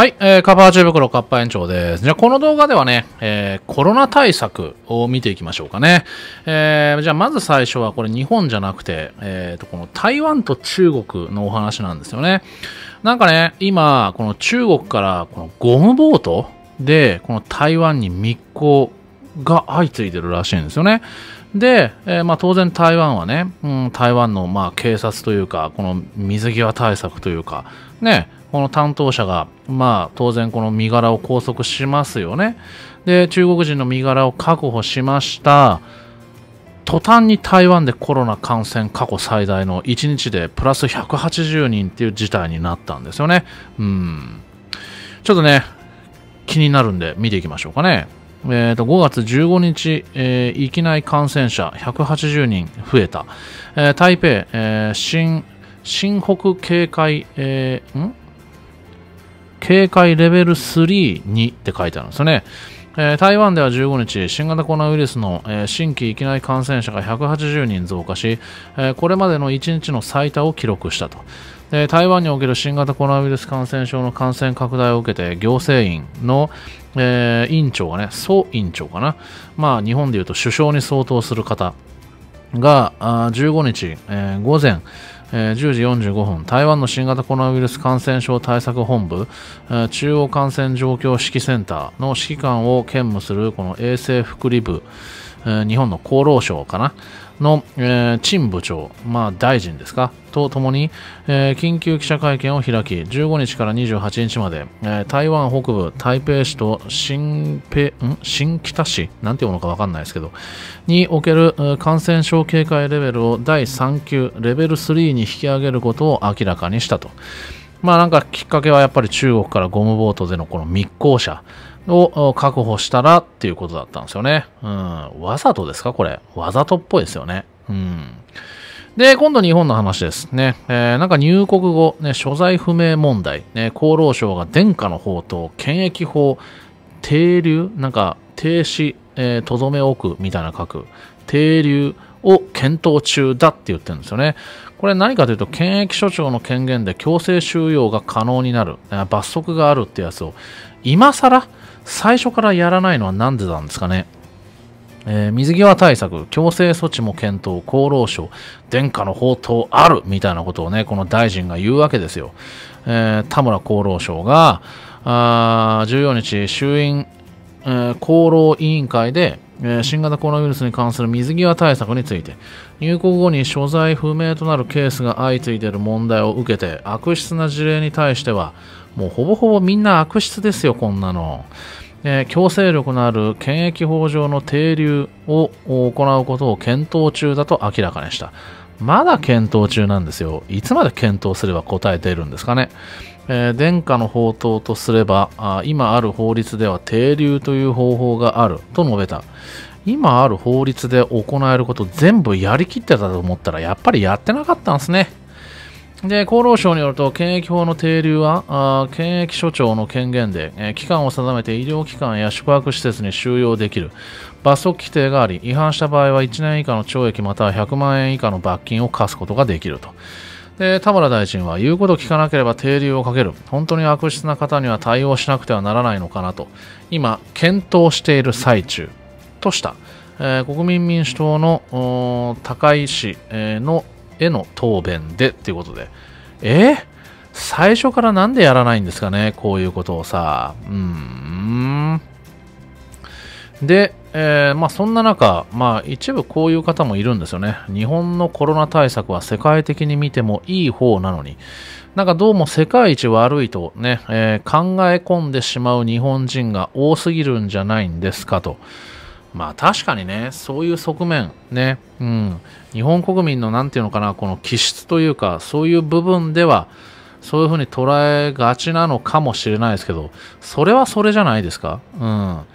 はい、えー、カバー中袋カッパ園長です。じゃあ、この動画ではね、えー、コロナ対策を見ていきましょうかね。えー、じゃあ、まず最初はこれ日本じゃなくて、えーと、この台湾と中国のお話なんですよね。なんかね、今、この中国からこのゴムボートで、この台湾に密航が相次いでるらしいんですよね。で、えー、まあ、当然台湾はね、うん、台湾のまあ警察というか、この水際対策というか、ね、この担当者が、まあ、当然この身柄を拘束しますよね。で、中国人の身柄を確保しました。途端に台湾でコロナ感染過去最大の1日でプラス180人っていう事態になったんですよね。うん。ちょっとね、気になるんで見ていきましょうかね。えー、と5月15日、えー、域内感染者180人増えた。えー、台北、えー、新新北警戒、えー、ん警戒レベル3、2って書いてあるんですよね。えー、台湾では15日、新型コロナウイルスの、えー、新規いきなり感染者が180人増加し、えー、これまでの1日の最多を記録したと。台湾における新型コロナウイルス感染症の感染拡大を受けて行政院の、えー、委員長がね、総委員長かな、まあ、日本でいうと首相に相当する方が15日、えー、午前、え10時45分、台湾の新型コロナウイルス感染症対策本部、え中央感染状況指揮センターの指揮官を兼務するこの衛生福利部、え日本の厚労省かな、の、えー、陳部長、まあ、大臣ですか、とともに、えー、緊急記者会見を開き、15日から28日まで、えー、台湾北部、台北市と新北新北市、なんていうのかわかんないですけど、における感染症警戒レベルを第3級、レベル3に引き上げることを明らかにしたと。まあなんかきっかけはやっぱり中国からゴムボートでのこの密航者、を確保したらっていうことだったんですよね。うん。わざとですかこれ。わざとっぽいですよね。うん。で、今度日本の話ですね。えー、なんか入国後、ね、所在不明問題、ね、厚労省が殿下の法と検疫法、停留、なんか停止、えー、とどめ置くみたいな書く、停留を検討中だって言ってるんですよね。これ何かというと、検疫所長の権限で強制収容が可能になる、罰則があるってやつを、今更最初からやらないのは何でなんですかねえー、水際対策、強制措置も検討、厚労省、殿下の宝刀あるみたいなことをね、この大臣が言うわけですよ。えー、田村厚労省が、あ14日、衆院、えー、厚労委員会で、え新型コロナウイルスに関する水際対策について、入国後に所在不明となるケースが相次いでいる問題を受けて、悪質な事例に対しては、もうほぼほぼみんな悪質ですよ、こんなの。えー、強制力のある検疫法上の停留を行うことを検討中だと明らかにした。まだ検討中なんですよ。いつまで検討すれば答えているんですかね。えー、殿下の宝刀とすればあ、今ある法律では停留という方法があると述べた。今ある法律で行えること全部やりきってたと思ったら、やっぱりやってなかったんですね。で、厚労省によると、検疫法の停留は、あ検疫所長の権限で、えー、期間を定めて医療機関や宿泊施設に収容できる。罰則規定があり、違反した場合は1年以下の懲役または100万円以下の罰金を課すことができると。で、田村大臣は、言うことを聞かなければ停留をかける。本当に悪質な方には対応しなくてはならないのかなと、今、検討している最中とした。えー、国民民主党の高井氏、えー、のへの答弁でっていうことで。え最初からなんでやらないんですかねこういうことをさ。うん。で、えー、まあ、そんな中、まあ、一部こういう方もいるんですよね。日本のコロナ対策は世界的に見てもいい方なのに、なんかどうも世界一悪いとね、えー、考え込んでしまう日本人が多すぎるんじゃないんですかと。まあ確かにね、そういう側面、ね、うん、日本国民のんていうのかな、この気質というか、そういう部分では、そういうふうに捉えがちなのかもしれないですけど、それはそれじゃないですか。うん。ま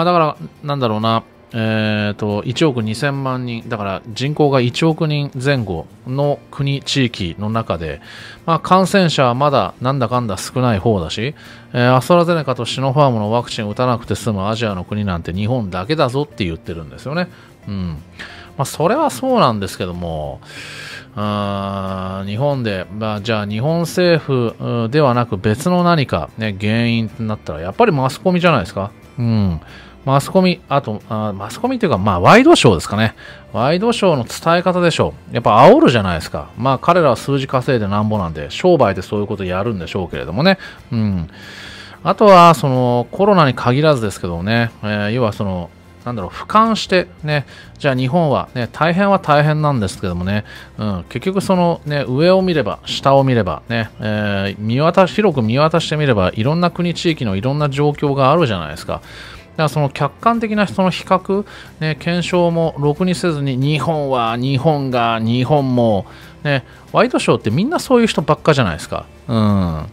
あだから、なんだろうな、えーと、1億2000万人だから人口が1億人前後の国、地域の中で、まあ、感染者はまだなんだかんだ少ない方だし、えー、アストラゼネカとシノファームのワクチン打たなくて済むアジアの国なんて日本だけだぞって言ってるんですよね。うんまあ、それはそうなんですけども、あ日本で、まあ、じゃあ日本政府ではなく別の何か、ね、原因となったらやっぱりマスコミじゃないですか。うんマスコミ、あと、あマスコミというか、まあ、ワイドショーですかね。ワイドショーの伝え方でしょう。やっぱ煽るじゃないですか。まあ、彼らは数字稼いでなんぼなんで、商売でそういうことやるんでしょうけれどもね。うん。あとは、その、コロナに限らずですけどね、えー、要はその、なんだろう、俯瞰して、ね、じゃあ日本は、ね、大変は大変なんですけどもね、うん、結局その、ね、上を見れば、下を見ればね、えー、見渡広く見渡してみれば、いろんな国、地域のいろんな状況があるじゃないですか。からその客観的な人の比較、ね、検証もろくにせずに日本は日本が日本も、ね、ワイドショーってみんなそういう人ばっかじゃないですか。うん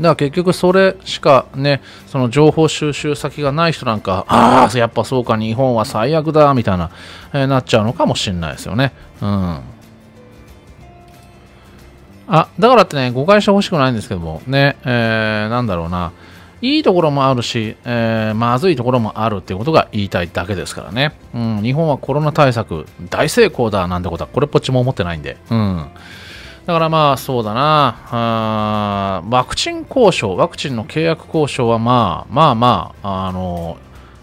だから結局それしかね、その情報収集先がない人なんか、ああ、やっぱそうか、日本は最悪だ、みたいな、えー、なっちゃうのかもしれないですよね。うん。あ、だからってね、誤解してほしくないんですけども、ね、えー、なんだろうな、いいところもあるし、えー、まずいところもあるっていうことが言いたいだけですからね、うん、日本はコロナ対策大成功だなんてことはこれっぽっちも思ってないんで、うん、だからまあそうだなワクチン交渉ワクチンの契約交渉はまあまあまああの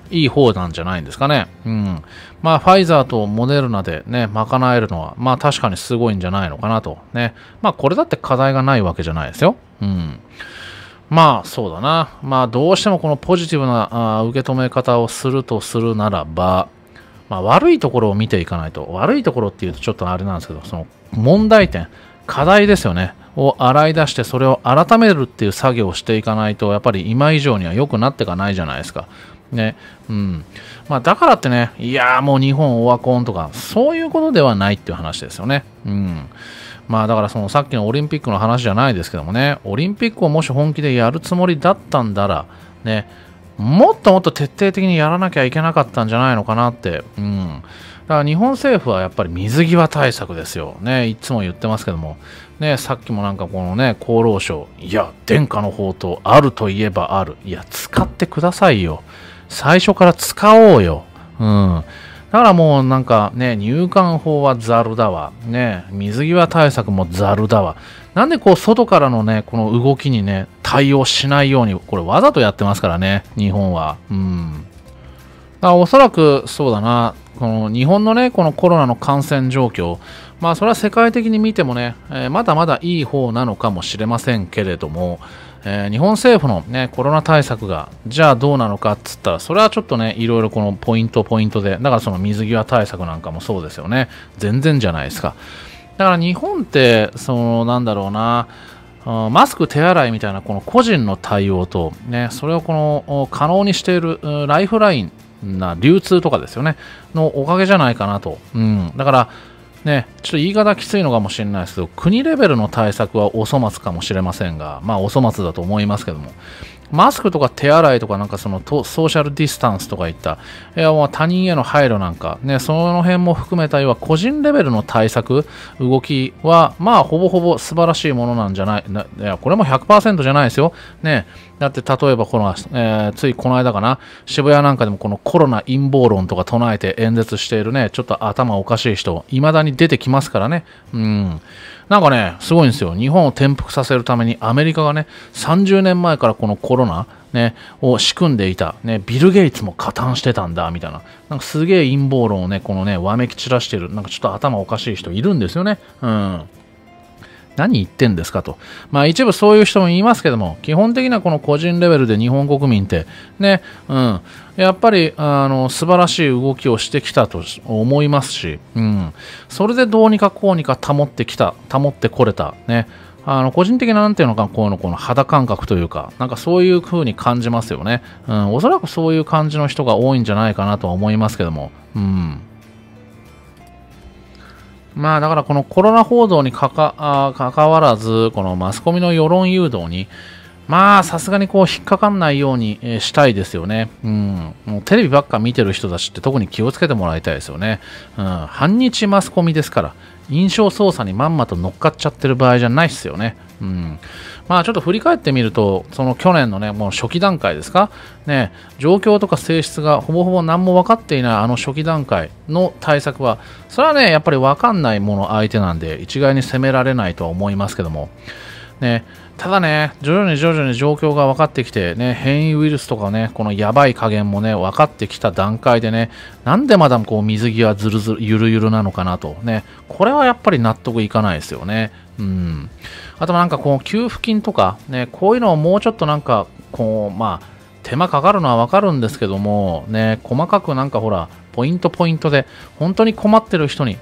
いい方なんじゃないんですかね。うん。まあ、ファイザーとモデルナでね、賄えるのは、まあ確かにすごいんじゃないのかなと。ね。まあ、これだって課題がないわけじゃないですよ。うん。まあそうだな。まあどうしてもこのポジティブな受け止め方をするとするならば、まあ、悪いところを見ていかないと、悪いところっていうとちょっとあれなんですけど、その問題点、課題ですよね、を洗い出して、それを改めるっていう作業をしていかないと、やっぱり今以上には良くなっていかないじゃないですか。ね。うん。まあ、だからってね、いやもう日本オワコンとか、そういうことではないっていう話ですよね。うん。まあだからそのさっきのオリンピックの話じゃないですけどもね、オリンピックをもし本気でやるつもりだったんだら、ね、もっともっと徹底的にやらなきゃいけなかったんじゃないのかなって、うん。だから日本政府はやっぱり水際対策ですよ。ね、いつも言ってますけども、ね、さっきもなんかこのね、厚労省、いや、殿下の宝刀、あるといえばある。いや、使ってくださいよ。最初から使おうよ。うん。だからもうなんかね、入管法はざるだわ。ね、水際対策もざるだわ。なんでこう外からのね、この動きにね、対応しないように、これわざとやってますからね、日本は。うん。だかおそらくそうだな、この日本のね、このコロナの感染状況、まあそれは世界的に見てもね、えー、まだまだいい方なのかもしれませんけれども、えー、日本政府の、ね、コロナ対策がじゃあどうなのかっつったらそれはちょっとねいろいろこのポイントポイントでだからその水際対策なんかもそうですよね全然じゃないですかだから日本ってそのなんだろうなマスク手洗いみたいなこの個人の対応と、ね、それをこの可能にしているライフラインな流通とかですよねのおかげじゃないかなと、うん、だからね、ちょっと言い方きついのかもしれないですけど、国レベルの対策はお粗末かもしれませんが、まあお粗末だと思いますけども、マスクとか手洗いとかなんかそのソーシャルディスタンスとかいった、いや他人への配慮なんか、ね、その辺も含めた要は個人レベルの対策、動きは、まあほぼほぼ素晴らしいものなんじゃない、いやこれも100%じゃないですよ。ね、だって例えばこの、えー、ついこの間かな、渋谷なんかでもこのコロナ陰謀論とか唱えて演説しているね、ちょっと頭おかしい人、未だに出てきますからね。うんなんかね、すごいんですよ。日本を転覆させるためにアメリカがね、30年前からこのコロナ、ね、を仕組んでいた、ね、ビル・ゲイツも加担してたんだみたいな、なんかすげえ陰謀論をね、このね、わめき散らしてる、なんかちょっと頭おかしい人いるんですよね。うん何言ってんですかと。まあ一部そういう人もいますけども、基本的なこの個人レベルで日本国民って、ね、うん、やっぱり、あの、素晴らしい動きをしてきたと思いますし、うん、それでどうにかこうにか保ってきた、保ってこれた、ね、あの個人的な、なんていうのか、このこの肌感覚というか、なんかそういう風に感じますよね。うん、おそらくそういう感じの人が多いんじゃないかなとは思いますけども、うん。まあだからこのコロナ報道にかかあ関わらず、このマスコミの世論誘導に、まあさすがにこう引っかかんないように、えしたいですよね。うん。もうテレビばっか見てる人たちって特に気をつけてもらいたいですよね。うん。反日マスコミですから。印象操作にまんまと乗っかっちゃってる場合じゃないっすよね。うん。まあちょっと振り返ってみると、その去年のね、もう初期段階ですか、ね、状況とか性質がほぼほぼ何も分かっていないあの初期段階の対策は、それはね、やっぱり分かんないもの相手なんで、一概に責められないとは思いますけども、ね、ただね、徐々に徐々に状況が分かってきて、ね、変異ウイルスとかね、このやばい加減もね、分かってきた段階でね、なんでまだこう水着はずるずる、ゆるゆるなのかなと、ね、これはやっぱり納得いかないですよね。うん。あとなんかこう、給付金とか、ね、こういうのをもうちょっとなんか、こう、まあ、手間かかるのは分かるんですけども、ね、細かくなんかほら、ポイントポイントで、本当に困ってる人に、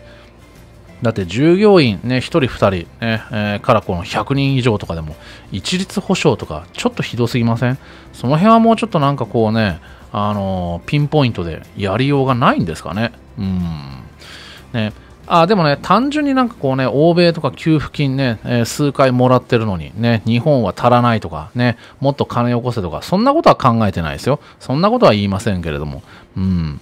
だって従業員ね、1人2人、ねえー、からこの100人以上とかでも、一律保障とか、ちょっとひどすぎませんその辺はもうちょっとなんかこうね、あのー、ピンポイントでやりようがないんですかね。うん。ね。あ、でもね、単純になんかこうね、欧米とか給付金ね、えー、数回もらってるのに、ね、日本は足らないとか、ね、もっと金を起こせとか、そんなことは考えてないですよ。そんなことは言いませんけれども。うん。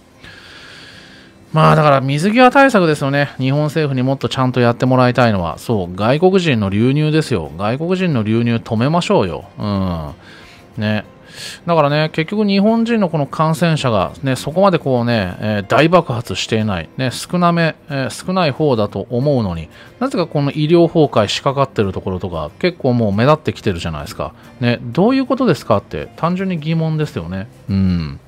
まあだから水際対策ですよね。日本政府にもっとちゃんとやってもらいたいのは、そう、外国人の流入ですよ。外国人の流入止めましょうよ。うん。ね。だからね、結局日本人のこの感染者が、ね、そこまでこうね、えー、大爆発していない、ね、少なめ、えー、少ない方だと思うのに、なぜかこの医療崩壊しかかってるところとか、結構もう目立ってきてるじゃないですか。ね、どういうことですかって、単純に疑問ですよね。うん。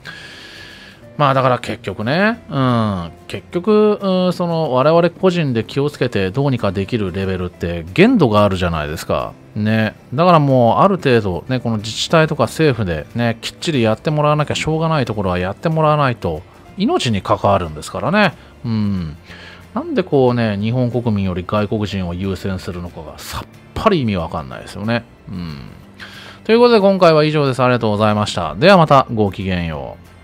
まあだから結局ね、うん、結局、うん、その我々個人で気をつけてどうにかできるレベルって限度があるじゃないですか。ね、だからもうある程度、ね、この自治体とか政府で、ね、きっちりやってもらわなきゃしょうがないところはやってもらわないと命に関わるんですからね。うん、なんでこうね、日本国民より外国人を優先するのかがさっぱり意味わかんないですよね。うん、ということで今回は以上です。ありがとうございました。ではまたごきげんよう。